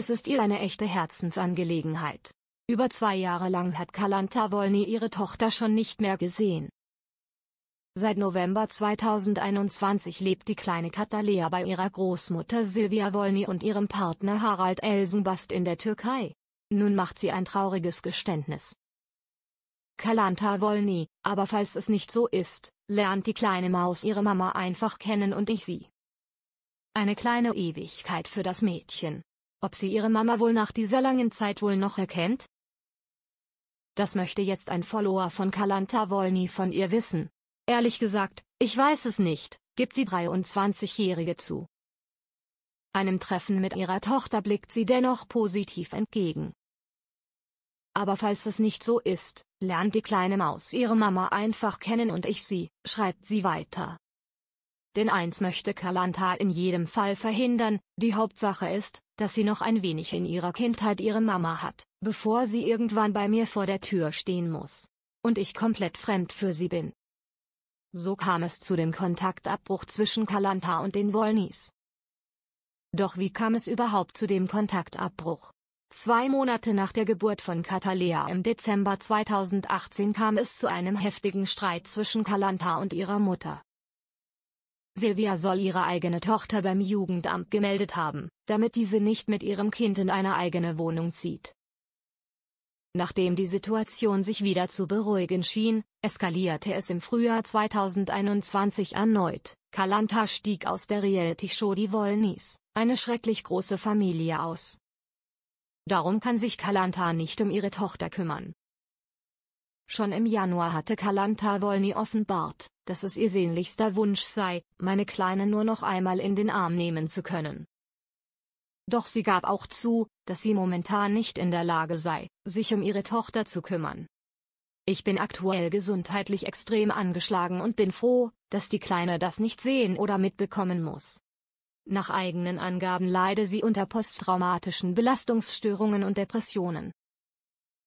Es ist ihr eine echte Herzensangelegenheit. Über zwei Jahre lang hat Kalanta Wolny ihre Tochter schon nicht mehr gesehen. Seit November 2021 lebt die kleine Katalea bei ihrer Großmutter Silvia Wolny und ihrem Partner Harald Elsenbast in der Türkei. Nun macht sie ein trauriges Geständnis. Kalanta Wolny, aber falls es nicht so ist, lernt die kleine Maus ihre Mama einfach kennen und ich sie. Eine kleine Ewigkeit für das Mädchen. Ob sie ihre Mama wohl nach dieser langen Zeit wohl noch erkennt? Das möchte jetzt ein Follower von Kalanta Wolny von ihr wissen. Ehrlich gesagt, ich weiß es nicht, gibt sie 23-Jährige zu. Einem Treffen mit ihrer Tochter blickt sie dennoch positiv entgegen. Aber falls es nicht so ist, lernt die kleine Maus ihre Mama einfach kennen und ich sie, schreibt sie weiter denn eins möchte Kalanta in jedem Fall verhindern, die Hauptsache ist, dass sie noch ein wenig in ihrer Kindheit ihre Mama hat, bevor sie irgendwann bei mir vor der Tür stehen muss. Und ich komplett fremd für sie bin. So kam es zu dem Kontaktabbruch zwischen Kalanta und den Wolnis. Doch wie kam es überhaupt zu dem Kontaktabbruch? Zwei Monate nach der Geburt von Katalea im Dezember 2018 kam es zu einem heftigen Streit zwischen Kalanta und ihrer Mutter. Silvia soll ihre eigene Tochter beim Jugendamt gemeldet haben, damit diese nicht mit ihrem Kind in eine eigene Wohnung zieht. Nachdem die Situation sich wieder zu beruhigen schien, eskalierte es im Frühjahr 2021 erneut. Kalanta stieg aus der Reality-Show Die Wollnies, eine schrecklich große Familie aus. Darum kann sich Kalanta nicht um ihre Tochter kümmern, Schon im Januar hatte Kalanta Wolny offenbart, dass es ihr sehnlichster Wunsch sei, meine Kleine nur noch einmal in den Arm nehmen zu können. Doch sie gab auch zu, dass sie momentan nicht in der Lage sei, sich um ihre Tochter zu kümmern. Ich bin aktuell gesundheitlich extrem angeschlagen und bin froh, dass die Kleine das nicht sehen oder mitbekommen muss. Nach eigenen Angaben leide sie unter posttraumatischen Belastungsstörungen und Depressionen.